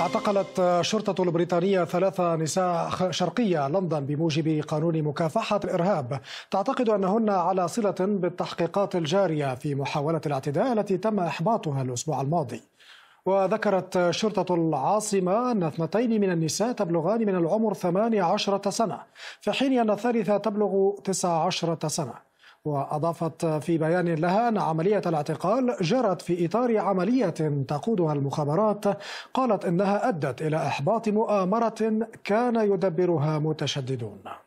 اعتقلت الشرطة البريطانية ثلاثة نساء شرقية لندن بموجب قانون مكافحة الإرهاب تعتقد أنهن على صلة بالتحقيقات الجارية في محاولة الاعتداء التي تم إحباطها الأسبوع الماضي وذكرت شرطة العاصمة أن اثنتين من النساء تبلغان من العمر 18 سنة في حين أن الثالثة تبلغ 19 سنة وأضافت في بيان لها أن عملية الاعتقال جرت في إطار عملية تقودها المخابرات قالت إنها أدت إلى إحباط مؤامرة كان يدبرها متشددون